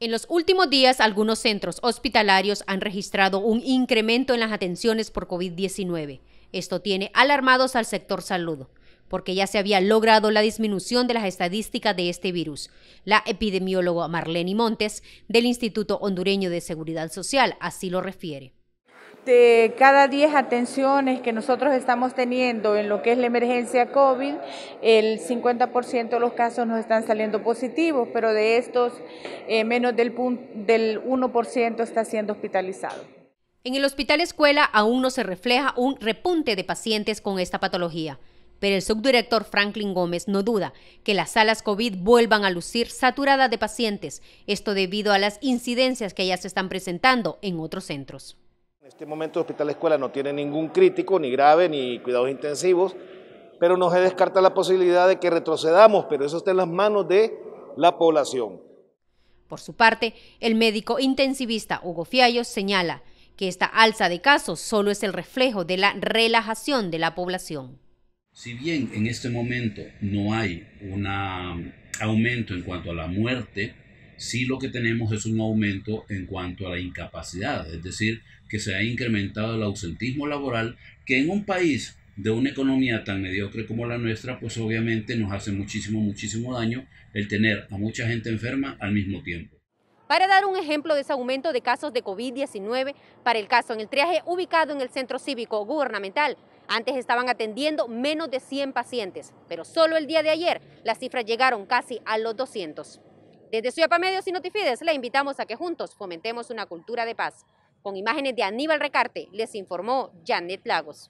En los últimos días, algunos centros hospitalarios han registrado un incremento en las atenciones por COVID-19. Esto tiene alarmados al sector salud, porque ya se había logrado la disminución de las estadísticas de este virus. La epidemióloga Marlene Montes del Instituto Hondureño de Seguridad Social así lo refiere. Este, cada 10 atenciones que nosotros estamos teniendo en lo que es la emergencia COVID, el 50% de los casos nos están saliendo positivos, pero de estos eh, menos del, del 1% está siendo hospitalizado. En el hospital escuela aún no se refleja un repunte de pacientes con esta patología, pero el subdirector Franklin Gómez no duda que las salas COVID vuelvan a lucir saturadas de pacientes, esto debido a las incidencias que ya se están presentando en otros centros. En este momento el Hospital Escuela no tiene ningún crítico, ni grave, ni cuidados intensivos, pero no se descarta la posibilidad de que retrocedamos, pero eso está en las manos de la población. Por su parte, el médico intensivista Hugo Fiallo señala que esta alza de casos solo es el reflejo de la relajación de la población. Si bien en este momento no hay un aumento en cuanto a la muerte, sí lo que tenemos es un aumento en cuanto a la incapacidad, es decir, que se ha incrementado el ausentismo laboral, que en un país de una economía tan mediocre como la nuestra, pues obviamente nos hace muchísimo, muchísimo daño el tener a mucha gente enferma al mismo tiempo. Para dar un ejemplo de ese aumento de casos de COVID-19, para el caso en el triaje ubicado en el Centro Cívico Gubernamental, antes estaban atendiendo menos de 100 pacientes, pero solo el día de ayer las cifras llegaron casi a los 200. Desde para Medios y Notifides le invitamos a que juntos fomentemos una cultura de paz. Con imágenes de Aníbal Recarte, les informó Janet Lagos.